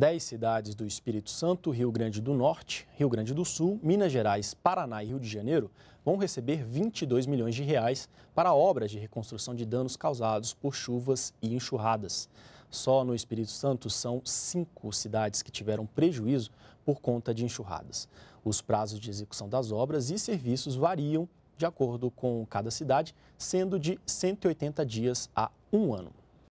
Dez cidades do Espírito Santo, Rio Grande do Norte, Rio Grande do Sul, Minas Gerais, Paraná e Rio de Janeiro vão receber 22 milhões de reais para obras de reconstrução de danos causados por chuvas e enxurradas. Só no Espírito Santo são cinco cidades que tiveram prejuízo por conta de enxurradas. Os prazos de execução das obras e serviços variam de acordo com cada cidade, sendo de 180 dias a um ano.